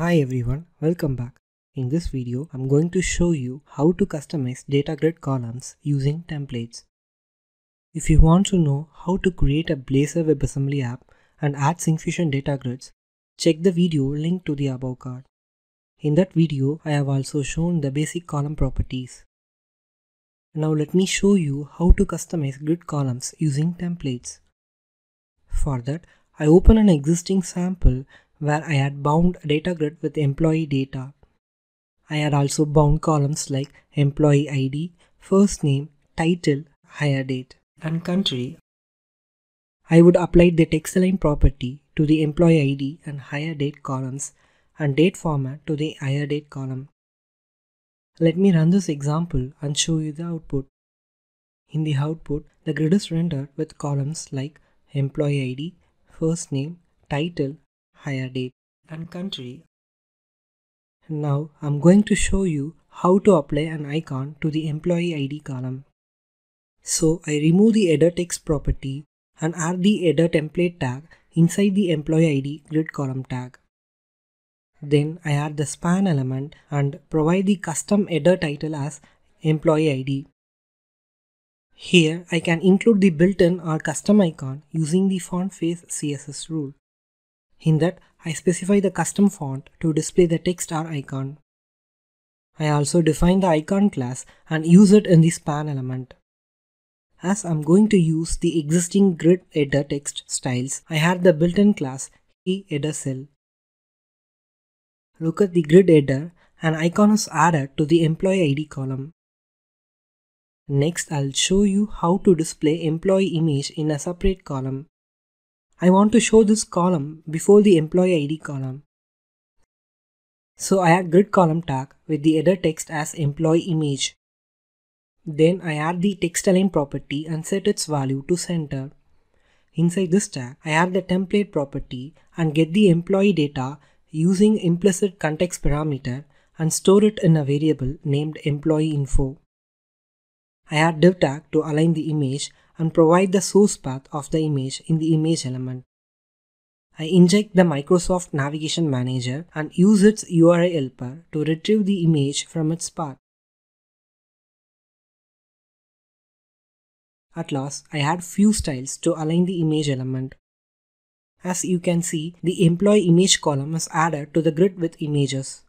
Hi everyone, welcome back. In this video, I'm going to show you how to customize data grid columns using templates. If you want to know how to create a Blazor WebAssembly app and add Syncfusion data grids, check the video linked to the above card. In that video, I have also shown the basic column properties. Now let me show you how to customize grid columns using templates. For that, I open an existing sample where I had bound data grid with employee data. I had also bound columns like employee ID, first name, title, hire date, and country. I would apply the text align property to the employee ID and hire date columns and date format to the hire date column. Let me run this example and show you the output. In the output, the grid is rendered with columns like employee ID, first name, title higher date and country. Now I'm going to show you how to apply an icon to the employee ID column. So I remove the header text property and add the header template tag inside the employee ID grid column tag. Then I add the span element and provide the custom header title as employee ID. Here I can include the built-in or custom icon using the font face CSS rule. In that, I specify the custom font to display the text or icon. I also define the icon class and use it in the span element. As I'm going to use the existing grid header text styles, I have the built-in class header Look at the grid header, an icon is added to the employee ID column. Next, I'll show you how to display employee image in a separate column. I want to show this column before the employee ID column. So I add grid column tag with the header text as employee image. Then I add the text align property and set its value to center. Inside this tag, I add the template property and get the employee data using implicit context parameter and store it in a variable named employee info. I add div tag to align the image and provide the source path of the image in the image element. I inject the Microsoft Navigation Manager and use its URI helper to retrieve the image from its path. At last, I add few styles to align the image element. As you can see, the employee image column is added to the grid with images.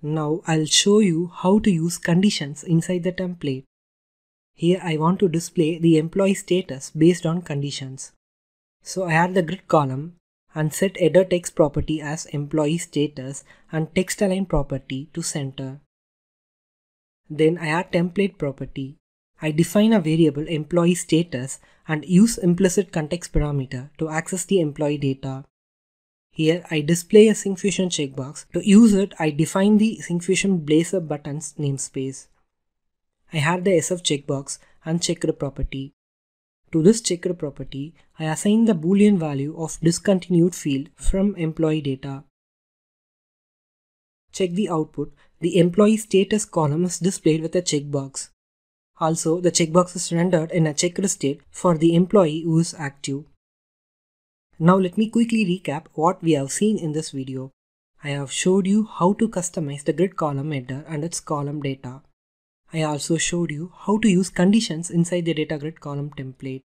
Now I'll show you how to use conditions inside the template. Here I want to display the employee status based on conditions. So I add the grid column and set header text property as employee status and text align property to center. Then I add template property. I define a variable employee status and use implicit context parameter to access the employee data. Here I display a syncfusion checkbox. To use it, I define the syncfusion blazer buttons namespace. I have the sf checkbox unchecked property. To this checked property, I assign the boolean value of discontinued field from employee data. Check the output, the employee status column is displayed with a checkbox. Also, the checkbox is rendered in a checked state for the employee who is active. Now let me quickly recap what we have seen in this video. I have showed you how to customize the grid column header and its column data. I also showed you how to use conditions inside the DataGrid column template.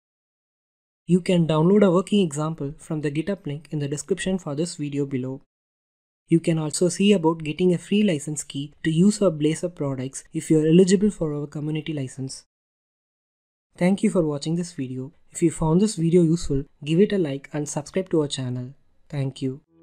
You can download a working example from the GitHub link in the description for this video below. You can also see about getting a free license key to use our Blazor products if you are eligible for our community license. Thank you for watching this video. If you found this video useful, give it a like and subscribe to our channel. Thank you.